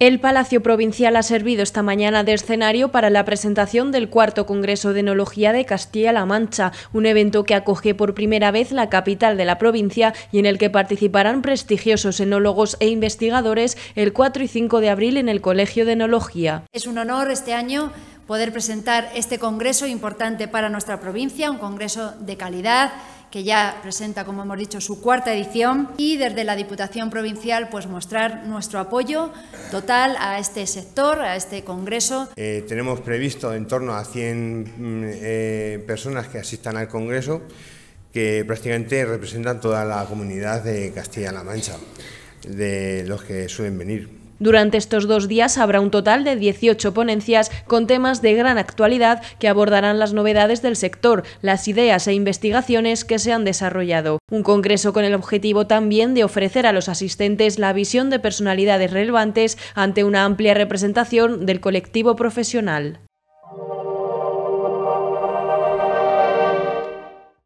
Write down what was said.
El Palacio Provincial ha servido esta mañana de escenario para la presentación del cuarto Congreso de Enología de Castilla-La Mancha, un evento que acoge por primera vez la capital de la provincia y en el que participarán prestigiosos enólogos e investigadores el 4 y 5 de abril en el Colegio de Enología. Es un honor este año poder presentar este congreso importante para nuestra provincia, un congreso de calidad que ya presenta, como hemos dicho, su cuarta edición y desde la Diputación Provincial pues mostrar nuestro apoyo total a este sector, a este congreso. Eh, tenemos previsto en torno a 100 mm, eh, personas que asistan al congreso que prácticamente representan toda la comunidad de Castilla-La Mancha, de los que suelen venir. Durante estos dos días habrá un total de 18 ponencias con temas de gran actualidad que abordarán las novedades del sector, las ideas e investigaciones que se han desarrollado. Un congreso con el objetivo también de ofrecer a los asistentes la visión de personalidades relevantes ante una amplia representación del colectivo profesional.